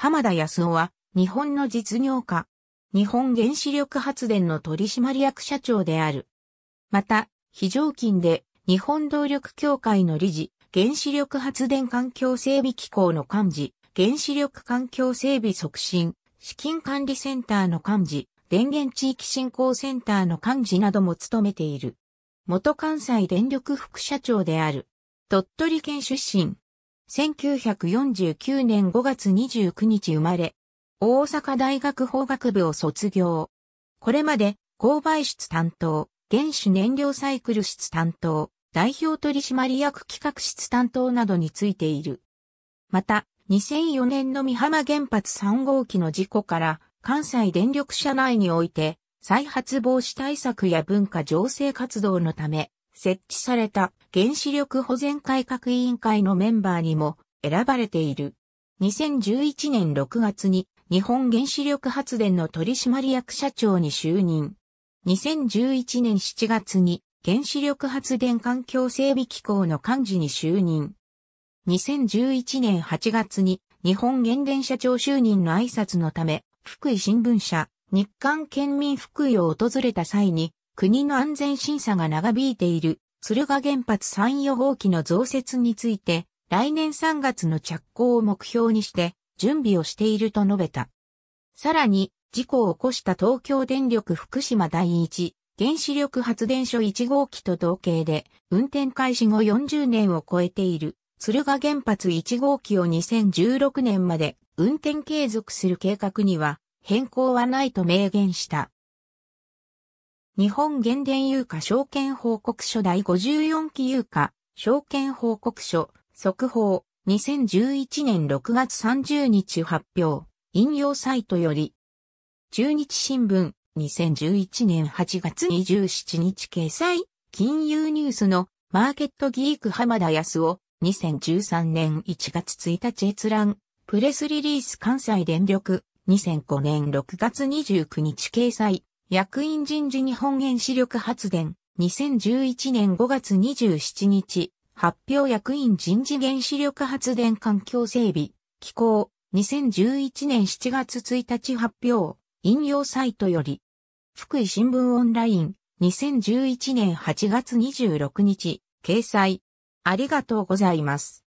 浜田康夫は、日本の実業家、日本原子力発電の取締役社長である。また、非常勤で、日本動力協会の理事、原子力発電環境整備機構の幹事、原子力環境整備促進、資金管理センターの幹事、電源地域振興センターの幹事なども務めている。元関西電力副社長である。鳥取県出身。1949年5月29日生まれ、大阪大学法学部を卒業。これまで、購買室担当、原子燃料サイクル室担当、代表取締役企画室担当などについている。また、2004年の三浜原発3号機の事故から、関西電力社内において、再発防止対策や文化情勢活動のため、設置された原子力保全改革委員会のメンバーにも選ばれている。2011年6月に日本原子力発電の取締役社長に就任。2011年7月に原子力発電環境整備機構の幹事に就任。2011年8月に日本原電社長就任の挨拶のため、福井新聞社、日韓県民福井を訪れた際に、国の安全審査が長引いている敦賀原発3予号機の増設について、来年3月の着工を目標にして準備をしていると述べた。さらに、事故を起こした東京電力福島第一原子力発電所1号機と同型で、運転開始後40年を超えている敦賀原発1号機を2016年まで運転継続する計画には変更はないと明言した。日本原電有価証券報告書第54期有価証券報告書速報2011年6月30日発表引用サイトより中日新聞2011年8月27日掲載金融ニュースのマーケットギーク浜田康夫2013年1月1日閲覧プレスリリース関西電力2005年6月29日掲載役員人事日本原子力発電、2011年5月27日、発表役員人事原子力発電環境整備、機構、2011年7月1日発表、引用サイトより、福井新聞オンライン、2011年8月26日、掲載。ありがとうございます。